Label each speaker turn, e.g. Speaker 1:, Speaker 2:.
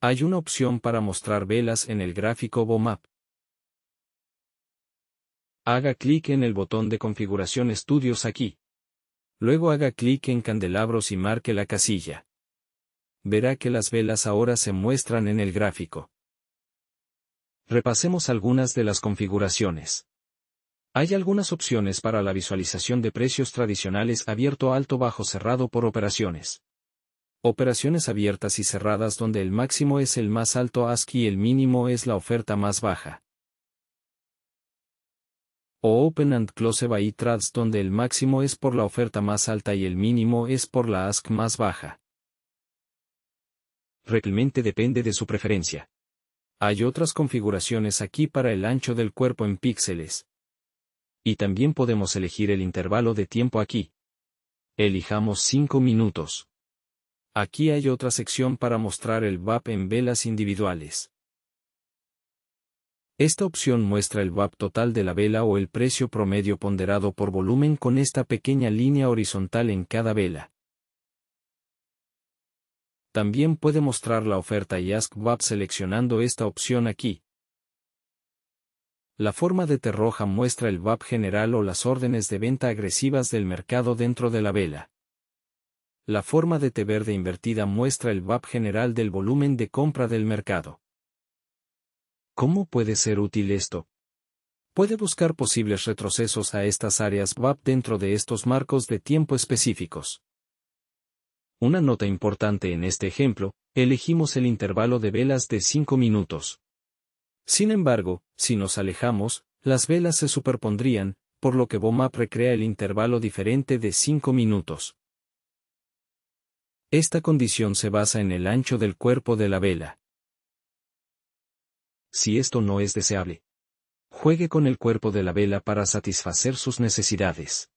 Speaker 1: Hay una opción para mostrar velas en el gráfico BOMAP. Haga clic en el botón de configuración estudios aquí. Luego haga clic en candelabros y marque la casilla. Verá que las velas ahora se muestran en el gráfico. Repasemos algunas de las configuraciones. Hay algunas opciones para la visualización de precios tradicionales abierto alto bajo cerrado por operaciones. Operaciones abiertas y cerradas donde el máximo es el más alto ASK y el mínimo es la oferta más baja. O Open and Close by Trades donde el máximo es por la oferta más alta y el mínimo es por la ASK más baja. Realmente depende de su preferencia. Hay otras configuraciones aquí para el ancho del cuerpo en píxeles. Y también podemos elegir el intervalo de tiempo aquí. Elijamos 5 minutos. Aquí hay otra sección para mostrar el VAP en velas individuales. Esta opción muestra el VAP total de la vela o el precio promedio ponderado por volumen con esta pequeña línea horizontal en cada vela. También puede mostrar la oferta y Ask VAP seleccionando esta opción aquí. La forma de terroja muestra el VAP general o las órdenes de venta agresivas del mercado dentro de la vela la forma de T verde invertida muestra el VAP general del volumen de compra del mercado. ¿Cómo puede ser útil esto? Puede buscar posibles retrocesos a estas áreas VAP dentro de estos marcos de tiempo específicos. Una nota importante en este ejemplo, elegimos el intervalo de velas de 5 minutos. Sin embargo, si nos alejamos, las velas se superpondrían, por lo que BOMAP recrea el intervalo diferente de 5 minutos. Esta condición se basa en el ancho del cuerpo de la vela. Si esto no es deseable, juegue con el cuerpo de la vela para satisfacer sus necesidades.